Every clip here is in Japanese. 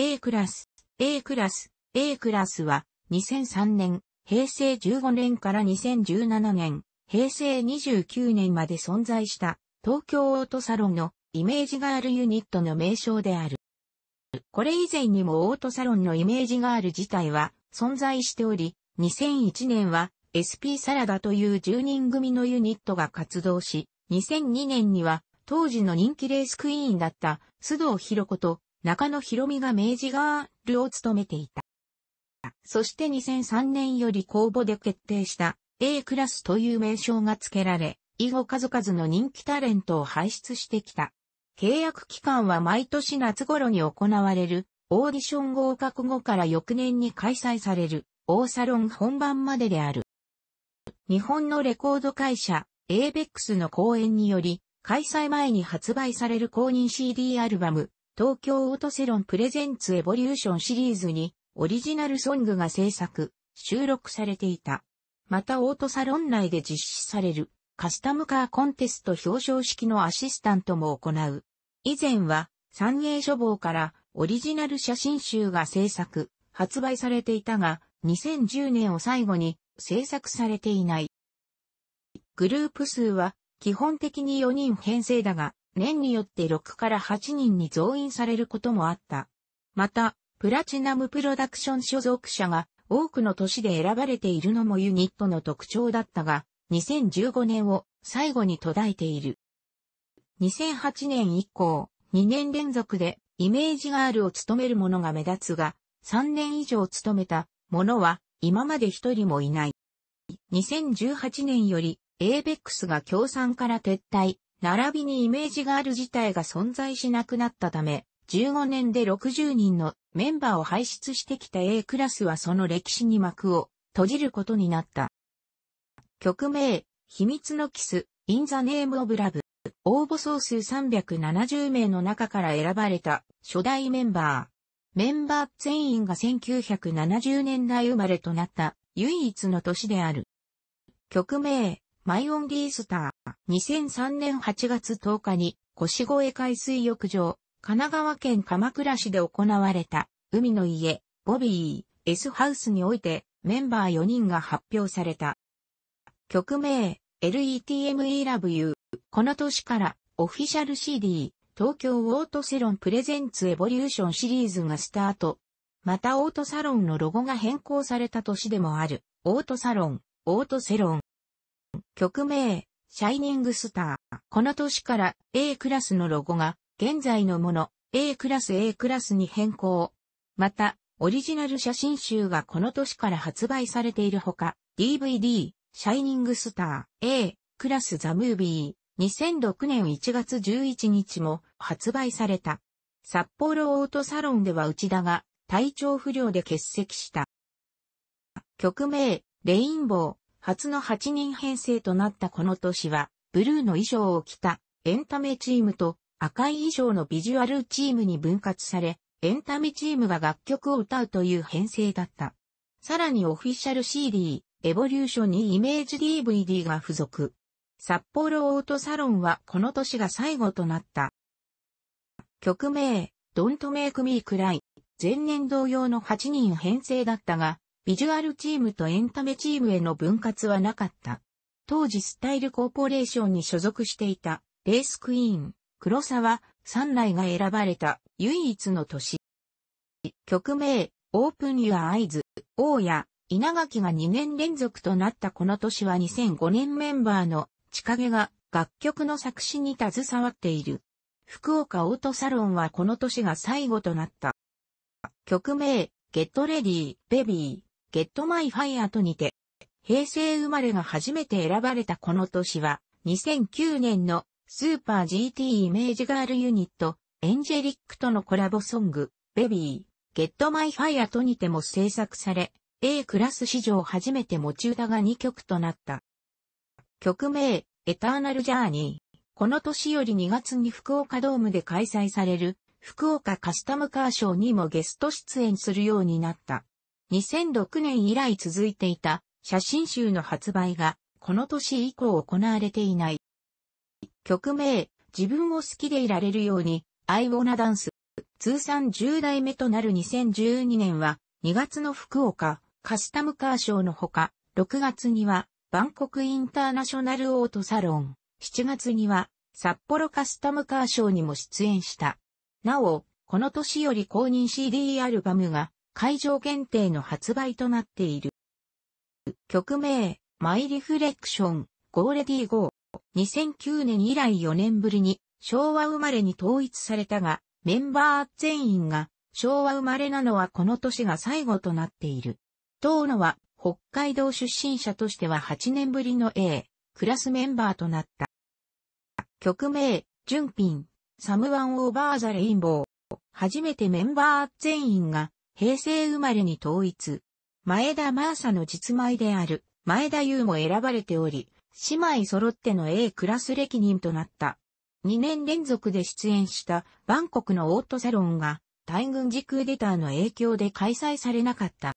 A クラス、A クラス、A クラスは2003年、平成15年から2017年、平成29年まで存在した東京オートサロンのイメージガールユニットの名称である。これ以前にもオートサロンのイメージガール自体は存在しており、2001年は SP サラダという10人組のユニットが活動し、2002年には当時の人気レースクイーンだった須藤博子と中野博美が明治ガールを務めていた。そして2003年より公募で決定した A クラスという名称が付けられ、以後数々の人気タレントを輩出してきた。契約期間は毎年夏頃に行われる、オーディション合格後から翌年に開催される、大サロン本番までである。日本のレコード会社、エーベックスの講演により、開催前に発売される公認 CD アルバム、東京オートセロンプレゼンツエボリューションシリーズにオリジナルソングが制作、収録されていた。またオートサロン内で実施されるカスタムカーコンテスト表彰式のアシスタントも行う。以前は三栄書房からオリジナル写真集が制作、発売されていたが、2010年を最後に制作されていない。グループ数は基本的に4人編成だが、年によって6から8人に増員されることもあった。また、プラチナムプロダクション所属者が多くの都市で選ばれているのもユニットの特徴だったが、2015年を最後に途絶えている。2008年以降、2年連続でイメージガールを務める者が目立つが、3年以上務めた者は今まで一人もいない。2018年より ABEX が協賛から撤退、並びにイメージガール自体が存在しなくなったため、15年で60人のメンバーを輩出してきた A クラスはその歴史に幕を閉じることになった。曲名、秘密のキス、In the Name of Love。応募総数370名の中から選ばれた初代メンバー。メンバー全員が1970年代生まれとなった唯一の年である。曲名、マイオンリースター。2003年8月10日に腰越海水浴場、神奈川県鎌倉市で行われた海の家、ボビー、S ハウスにおいてメンバー4人が発表された。曲名、LETME Love You。この年からオフィシャル CD、東京オートセロンプレゼンツエボリューションシリーズがスタート。またオートサロンのロゴが変更された年でもある、オートサロン、オートセロン。曲名、シャイニングスター。この年から A クラスのロゴが現在のもの A クラス A クラスに変更。また、オリジナル写真集がこの年から発売されているほか、DVD、シャイニングスター、A、クラスザムービー、2006年1月11日も発売された。札幌オートサロンでは内田が体調不良で欠席した。曲名、レインボー、初の8人編成となったこの年は、ブルーの衣装を着たエンタメチームと赤い衣装のビジュアルチームに分割され、エンタメチームが楽曲を歌うという編成だった。さらにオフィシャル CD、エボリューションにイメージ DVD が付属。札幌オートサロンはこの年が最後となった。曲名、Don't Make Me Cry、前年同様の8人編成だったが、ビジュアルチームとエンタメチームへの分割はなかった。当時スタイルコーポレーションに所属していたレースクイーン、黒沢、三来が選ばれた唯一の都市。曲名、オープンユアアイズ、大谷、稲垣が2年連続となったこの年は2005年メンバーの近毛が楽曲の作詞に携わっている。福岡オートサロンはこの年が最後となった。曲名、ゲットレディー、ベビー、ゲットマイファイアとにて、平成生まれが初めて選ばれたこの年は、2009年のスーパー GT イメージガールユニット、エンジェリックとのコラボソング、ベビー、ゲットマイファイアとにても制作され、A クラス史上初めて持ち歌が2曲となった。曲名、エターナルジャーニー。この年より2月に福岡ドームで開催される、福岡カスタムカーショーにもゲスト出演するようになった。2006年以来続いていた写真集の発売がこの年以降行われていない。曲名、自分を好きでいられるように、アイオナダンス。通算10代目となる2012年は、2月の福岡、カスタムカーショーのほか、6月には、バンコクインターナショナルオートサロン、7月には、札幌カスタムカーショーにも出演した。なお、この年より公認 CD アルバムが会場限定の発売となっている。曲名、マイリフレクション、ゴーレディーゴー。2009年以来4年ぶりに昭和生まれに統一されたが、メンバー全員が昭和生まれなのはこの年が最後となっている。当野は北海道出身者としては8年ぶりの A クラスメンバーとなった。曲名、純品、サムワンオーバーザレインボー。初めてメンバー全員が平成生まれに統一。前田真麻の実米である前田優も選ばれており、姉妹揃っての A クラス歴任となった。2年連続で出演したバンコクのオートサロンが大軍時クーデターの影響で開催されなかった。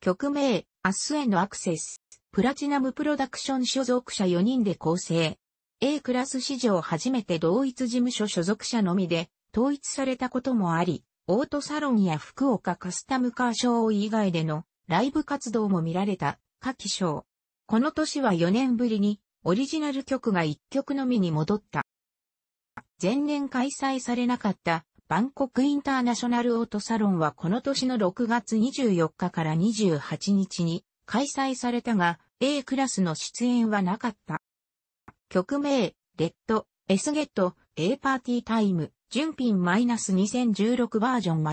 曲名、明日へのアクセス、プラチナムプロダクション所属者4人で構成。A クラス史上初めて同一事務所所属者のみで統一されたこともあり、オートサロンや福岡カスタムカーショー以外でのライブ活動も見られた夏季ショー。この年は4年ぶりにオリジナル曲が1曲のみに戻った。前年開催されなかったバンコクインターナショナルオートサロンはこの年の6月24日から28日に開催されたが A クラスの出演はなかった。曲名、レッド、エスゲット、A パーティータイム、純品 -2016 バージョン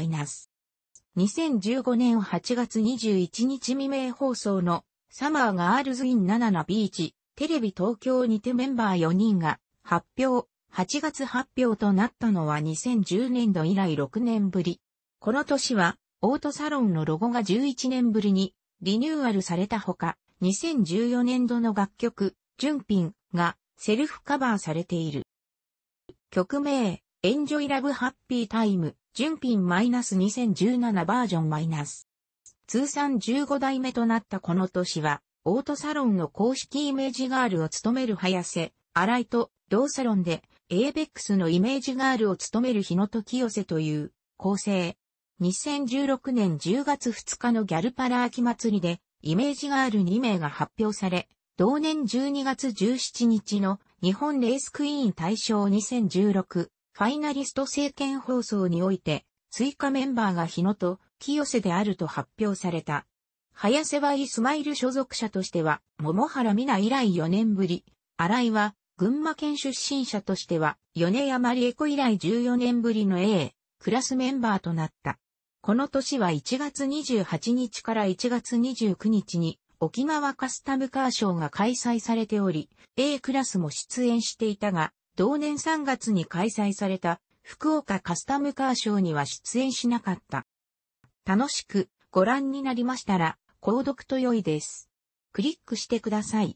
-2015 年8月21日未明放送のサマーガールズイン7のビーチテレビ東京にてメンバー4人が発表、8月発表となったのは2010年度以来6年ぶり。この年はオートサロンのロゴが11年ぶりにリニューアルされたほか、2014年度の楽曲、純品がセルフカバーされている。曲名、エンジョイラブハッピータイム、純品マイナス2017バージョンマイナス。通算15代目となったこの年は、オートサロンの公式イメージガールを務める早瀬、新井と、同サロンで、エーベックスのイメージガールを務める日野と清瀬という、構成。2016年10月2日のギャルパラ秋祭りで、イメージガール2名が発表され、同年12月17日の日本レースクイーン大賞2016ファイナリスト政権放送において、追加メンバーが日野と清瀬であると発表された。早瀬はイスマイル所属者としては、桃原美奈以来4年ぶり、新井は、群馬県出身者としては、米山理恵子以来14年ぶりの A、クラスメンバーとなった。この年は1月28日から1月29日に、沖縄カスタムカーショーが開催されており、A クラスも出演していたが、同年3月に開催された福岡カスタムカーショーには出演しなかった。楽しくご覧になりましたら、購読と良いです。クリックしてください。